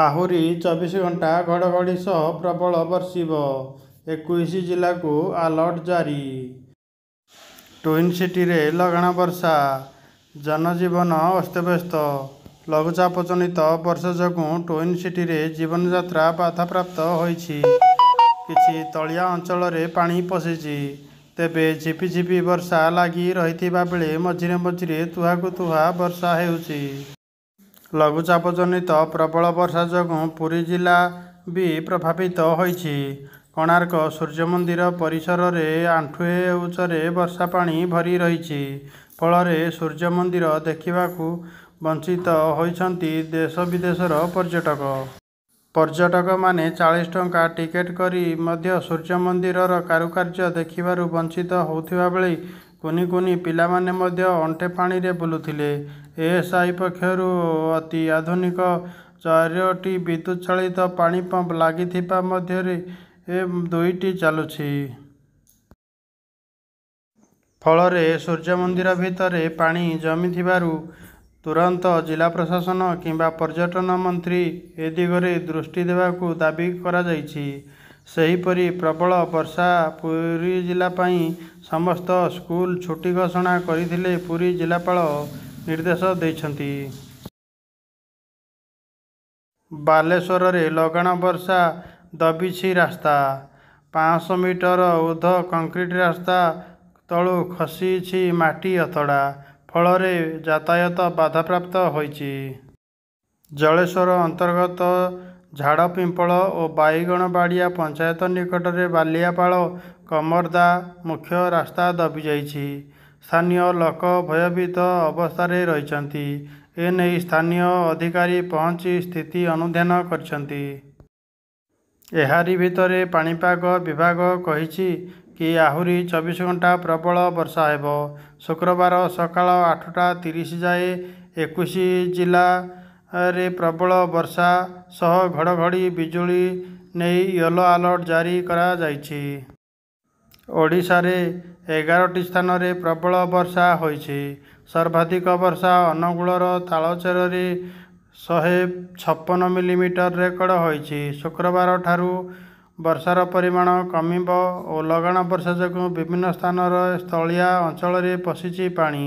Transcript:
ଆହୁରି ଚବିଶ ଘଣ୍ଟା ଘଡ଼ଘଡ଼ି ସହ ପ୍ରବଳ ବର୍ଷିବ ଏକୋଇଶ ଜିଲ୍ଲାକୁ ଆଲର୍ଟ ଜାରି ଟୁଇନ୍ ସିଟିରେ ଲଗାଣ ବର୍ଷା ଜନଜୀବନ ଅସ୍ତବ୍ୟସ୍ତ ଲଘୁଚାପ ଜନିତ ବର୍ଷା ଯୋଗୁଁ ଟ୍ୱିନ୍ ସିଟିରେ ଜୀବନଯାତ୍ରା ବାଧାପ୍ରାପ୍ତ ହୋଇଛି କିଛି ତଳିଆ ଅଞ୍ଚଳରେ ପାଣି ପଶିଛି ତେବେ ଝିପିଝିପି ବର୍ଷା ଲାଗି ରହିଥିବା ବେଳେ ମଝିରେ ମଝିରେ ତୁହାକୁ ତୁହା ବର୍ଷା ହେଉଛି ଲଘୁଚାପ ଜନିତ ପ୍ରବଳ ବର୍ଷା ଯୋଗୁଁ ପୁରୀ ଜିଲ୍ଲା ବି ପ୍ରଭାବିତ ହୋଇଛି କୋଣାର୍କ ସୂର୍ଯ୍ୟମନ୍ଦିର ପରିସରରେ ଆଣ୍ଠୁଏ ଉଚ୍ଚରେ ବର୍ଷା ପାଣି ଭରି ରହିଛି ଫଳରେ ସୂର୍ଯ୍ୟ ମନ୍ଦିର ଦେଖିବାକୁ ବଞ୍ଚିତ ହୋଇଛନ୍ତି ଦେଶ ବିଦେଶର ପର୍ଯ୍ୟଟକ ପର୍ଯ୍ୟଟକମାନେ ଚାଳିଶ ଟଙ୍କା ଟିକେଟ୍ କରି ମଧ୍ୟ ସୂର୍ଯ୍ୟ ମନ୍ଦିରର କାରୁକାର୍ଯ୍ୟ ଦେଖିବାରୁ ବଞ୍ଚିତ ହେଉଥିବା ବେଳେ କୁନି କୁନି ପିଲାମାନେ ମଧ୍ୟ ଅଣ୍ଟେ ପାଣିରେ ବୁଲୁଥିଲେ ଏଏସ୍ଆଇ ପକ୍ଷରୁ ଅତି ଆଧୁନିକ ଚାରିଟି ବିଦ୍ୟୁତ ଚାଳିତ ପାଣି ପମ୍ପ ଲାଗିଥିବା ମଧ୍ୟରେ ଏ ଦୁଇଟି ଚାଲୁଛି ଫଳରେ ସୂର୍ଯ୍ୟ ମନ୍ଦିର ଭିତରେ ପାଣି ଜମିଥିବାରୁ ତୁରନ୍ତ ଜିଲ୍ଲା ପ୍ରଶାସନ କିମ୍ବା ପର୍ଯ୍ୟଟନ ମନ୍ତ୍ରୀ ଏ ଦିଗରେ ଦୃଷ୍ଟି ଦେବାକୁ ଦାବି କରାଯାଇଛି ସେହିପରି ପ୍ରବଳ ବର୍ଷା ପୁରୀ ଜିଲ୍ଲା ପାଇଁ ସମସ୍ତ ସ୍କୁଲ ଛୁଟି ଘୋଷଣା କରିଥିଲେ ପୁରୀ ଜିଲ୍ଲାପାଳ ନିର୍ଦ୍ଦେଶ ଦେଇଛନ୍ତି ବାଲେଶ୍ୱରରେ ଲଗାଣ ବର୍ଷା ଦବିଛି ରାସ୍ତା ପାଞ୍ଚଶହ ମିଟର ଉର୍ଦ୍ଧ କଂକ୍ରିଟ ରାସ୍ତା ତଳୁ ଖସିଛି ମାଟି ଅତଡ଼ା ଫଳରେ ଯାତାୟତ ବାଧାପ୍ରାପ୍ତ ହୋଇଛି ଜଳେଶ୍ୱର ଅନ୍ତର୍ଗତ ଝାଡ଼ପିମ୍ପଳ ଓ ବାଇଗଣବାଡ଼ିଆ ପଞ୍ଚାୟତ ନିକଟରେ ବାଲିଆପାଳ କମର୍ଦ୍ଦା ମୁଖ୍ୟ ରାସ୍ତା ଦବିଯାଇଛି ସ୍ଥାନୀୟ ଲୋକ ଭୟଭୀତ ଅବସ୍ଥାରେ ରହିଛନ୍ତି ଏ ନେଇ ସ୍ଥାନୀୟ ଅଧିକାରୀ ପହଞ୍ଚି ସ୍ଥିତି ଅନୁଧ୍ୟାନ କରିଛନ୍ତି ଏହାରି ଭିତରେ ପାଣିପାଗ ବିଭାଗ କହିଛି କି ଆହୁରି ଚବିଶ ଘଣ୍ଟା ପ୍ରବଳ ବର୍ଷା ହେବ ଶୁକ୍ରବାର ସକାଳ ଆଠଟା ତିରିଶ ଯାଏ ଏକୋଇଶ ଜିଲ୍ଲା ରେ ପ୍ରବଳ ବର୍ଷା ସହ ଘଡ଼ଘଡ଼ି ବିଜୁଳି ନେଇ ୟେଲୋ ଆଲର୍ଟ ଜାରି କରାଯାଇଛି ଓଡ଼ିଶାରେ ଏଗାରଟି ସ୍ଥାନରେ ପ୍ରବଳ ବର୍ଷା ହୋଇଛି ସର୍ବାଧିକ ବର୍ଷା ଅନୁଗୁଳର ତାଳଚେରରେ ଶହେ ଛପନ ମିଲିମିଟର ରେକର୍ଡ଼ ହୋଇଛି ଶୁକ୍ରବାର ଠାରୁ ବର୍ଷାର ପରିମାଣ କମିବ ଓ ଲଗାଣ ବର୍ଷା ଯୋଗୁଁ ବିଭିନ୍ନ ସ୍ଥାନର ସ୍ଥଳିଆ ଅଞ୍ଚଳରେ ପଶିଛି ପାଣି